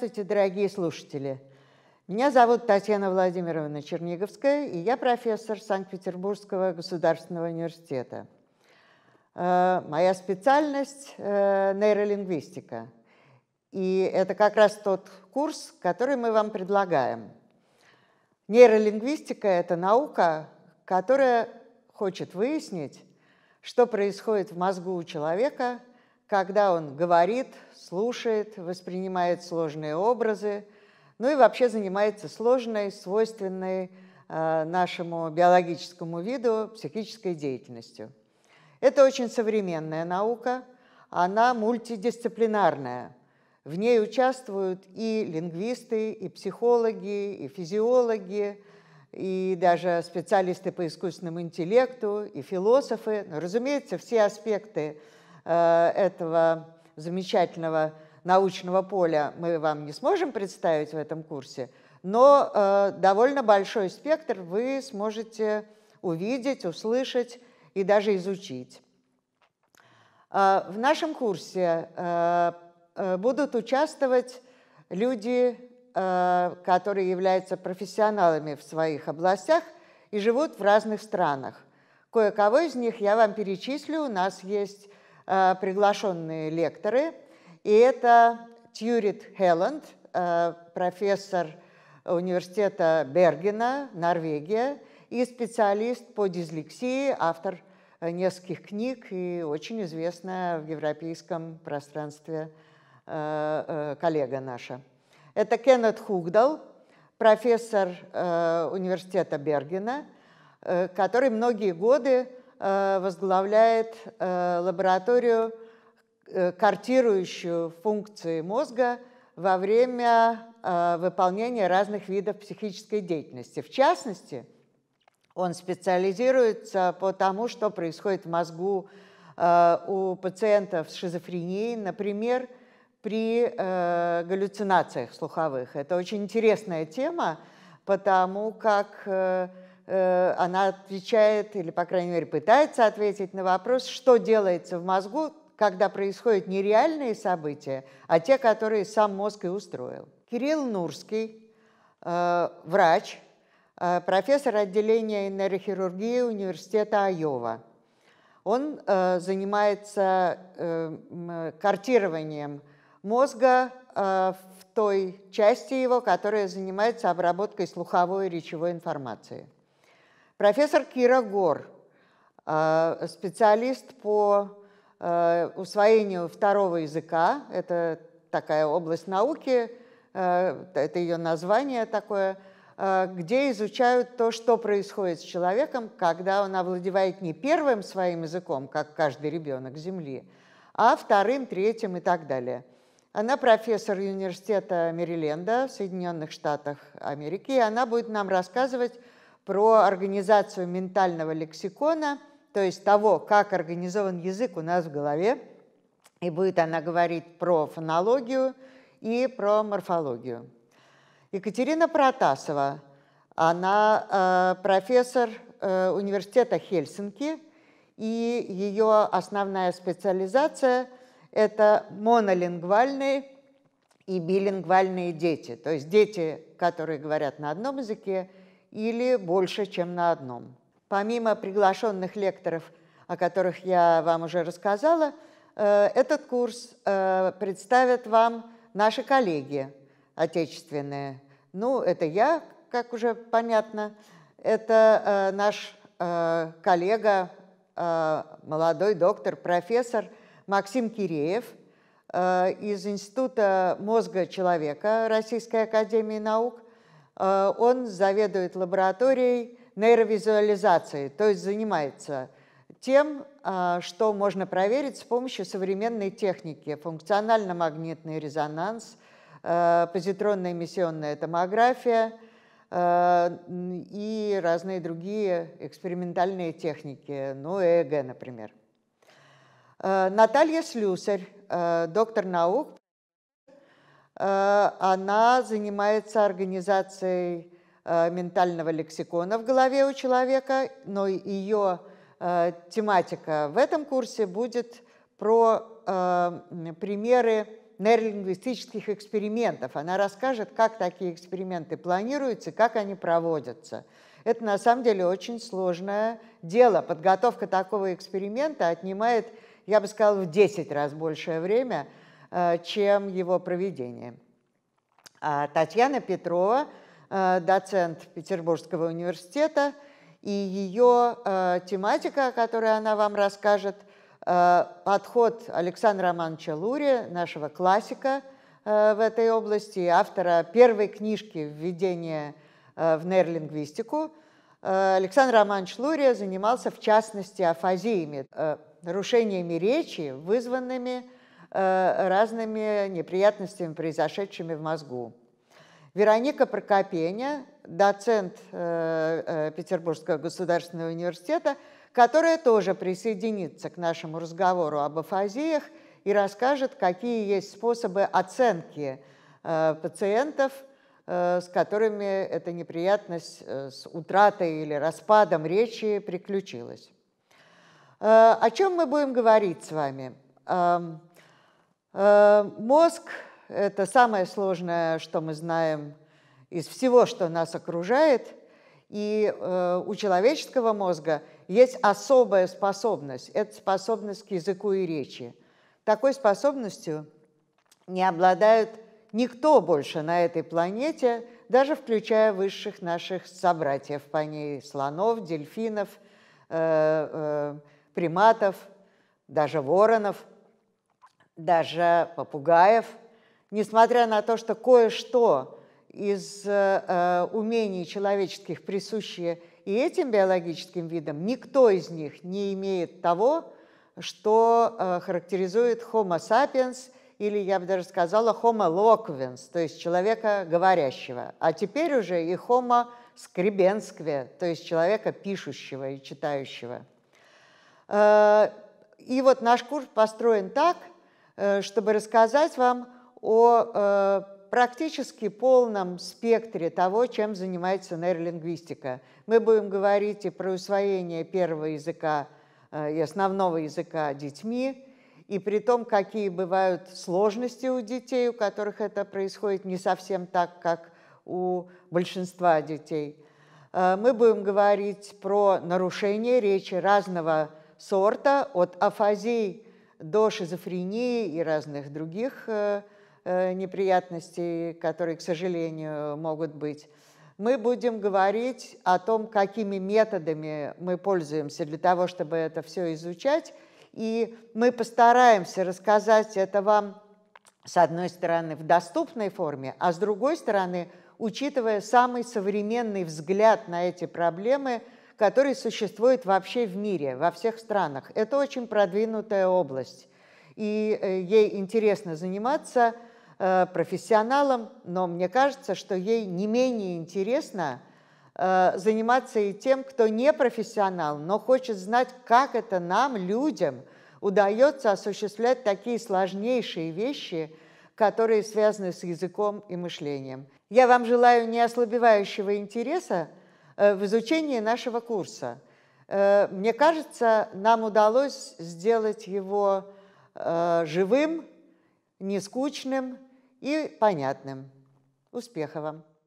Здравствуйте, дорогие слушатели! Меня зовут Татьяна Владимировна Черниговская, и я профессор Санкт-Петербургского государственного университета. Э, моя специальность э, – нейролингвистика. И это как раз тот курс, который мы вам предлагаем. Нейролингвистика – это наука, которая хочет выяснить, что происходит в мозгу у человека – когда он говорит, слушает, воспринимает сложные образы, ну и вообще занимается сложной, свойственной э, нашему биологическому виду психической деятельностью. Это очень современная наука, она мультидисциплинарная. В ней участвуют и лингвисты, и психологи, и физиологи, и даже специалисты по искусственному интеллекту, и философы. Но, ну, разумеется, все аспекты Э, этого замечательного научного поля мы вам не сможем представить в этом курсе, но э, довольно большой спектр вы сможете увидеть, услышать и даже изучить. Э, в нашем курсе будут участвовать люди, которые являются профессионалами в своих областях и живут в разных странах. Кое-кого из них я вам перечислю. У нас есть Э, приглашенные лекторы. И это Тьюрит Хелланд, э, профессор университета Бергена, Норвегия, и специалист по дислексии, автор э, нескольких книг и очень известная в европейском пространстве коллега наша. Это Кеннет Хугдал, профессор университета Бергена, который многие годы Э, возглавляет э, лабораторию, э, картирующую функции мозга во время выполнения разных видов психической деятельности. В частности, он специализируется по тому, что происходит в мозгу у пациентов с шизофренией, например, при галлюцинациях слуховых. Это очень интересная тема, потому как Э, она отвечает, или, по крайней мере, пытается ответить на вопрос, что делается в мозгу, когда происходят нереальные события, а те, которые сам мозг и устроил. Кирилл Нурский, э, врач, э, профессор отделения нейрохирургии университета Айова. Он занимается картированием мозга в той части его, которая занимается обработкой слуховой и речевой информации. Профессор Кира Гор, э, специалист по э, усвоению второго языка, это такая область науки, э, это ее название такое, где изучают то, что происходит с человеком, когда он овладевает не первым своим языком, как каждый ребенок Земли, а вторым, третьим и так далее. Она профессор университета Мериленда в Соединенных Штатах Америки, и она будет нам рассказывать про организацию ментального лексикона, то есть того, как организован язык у нас в голове, и будет она говорить про фонологию и про морфологию. Екатерина Протасова, она э, профессор э, университета Хельсинки, и ее основная специализация – это монолингвальные и билингвальные дети, то есть дети, которые говорят на одном языке, или больше, чем на одном. Помимо приглашенных лекторов, о которых я вам уже рассказала, э, этот курс э, представят вам наши коллеги отечественные. Ну, это я, как уже понятно, это э, наш коллега, молодой доктор, профессор Максим Киреев из Института мозга человека Российской Академии Наук – Э, он заведует лабораторией нейровизуализации, то есть занимается тем, э, что можно проверить с помощью современной техники. Функционально-магнитный резонанс, э, позитронная эмиссионная томография и разные другие экспериментальные техники, ну, ЭЭГ, например. Наталья Слюсарь, доктор наук, Э, она занимается организацией э, ментального лексикона в голове у человека, но ее э, тематика в этом курсе будет про примеры нейролингвистических экспериментов. Она расскажет, как такие эксперименты планируются, как они проводятся. Это на самом деле очень сложное дело. Подготовка такого эксперимента отнимает, я бы сказала, в 10 раз большее время, Э, чем его проведение. А Татьяна Петрова, э, доцент Петербургского университета, и ее э, тематика, о которой она вам расскажет, подход Александра Романовича Лури, нашего классика в этой области, автора первой книжки «Введение в нейролингвистику», Александр Романович Лурия занимался в частности афазиями, нарушениями речи, вызванными Э, разными неприятностями, произошедшими в мозгу. Вероника Прокопеня, доцент э, э, Петербургского государственного университета, которая тоже присоединится к нашему разговору об афазиях и расскажет, какие есть способы оценки пациентов, с которыми эта неприятность с утратой или распадом речи приключилась. О чем мы будем говорить с вами? Эм, Э, мозг – это самое сложное, что мы знаем из всего, что нас окружает. И э, у человеческого мозга есть особая способность. Это способность к языку и речи. Такой способностью не обладают никто больше на этой планете, даже включая высших наших собратьев по ней – слонов, дельфинов, э, приматов, даже воронов – даже попугаев, несмотря на то, что кое-что из э, э, умений человеческих присущие и этим биологическим видам, никто из них не имеет того, что э, характеризует Homo sapiens или, я бы даже сказала, Homo loquens, то есть человека говорящего, а теперь уже и Homo скребенскве, то есть человека пишущего и читающего. Э, и вот наш курс построен так – Э, чтобы рассказать вам о э, практически полном спектре того, чем занимается нейролингвистика. Мы будем говорить и про усвоение первого языка э, и основного языка детьми, и при том, какие бывают сложности у детей, у которых это происходит не совсем так, как у большинства детей. Мы будем говорить про нарушение речи разного сорта, от афазий до шизофрении и разных других э, э, неприятностей, которые, к сожалению, могут быть. Мы будем говорить о том, какими методами мы пользуемся для того, чтобы это все изучать. И мы постараемся рассказать это вам, с одной стороны, в доступной форме, а с другой стороны, учитывая самый современный взгляд на эти проблемы – который существует вообще в мире, во всех странах. Это очень продвинутая область, и э, ей интересно заниматься э, профессионалом, но мне кажется, что ей не менее интересно э, заниматься и тем, кто не профессионал, но хочет знать, как это нам, людям, удается осуществлять такие сложнейшие вещи, которые связаны с языком и мышлением. Я вам желаю неослабевающего интереса Э, в изучении нашего курса. Э, мне кажется, нам удалось сделать его э, живым, нескучным и понятным. Успехов вам!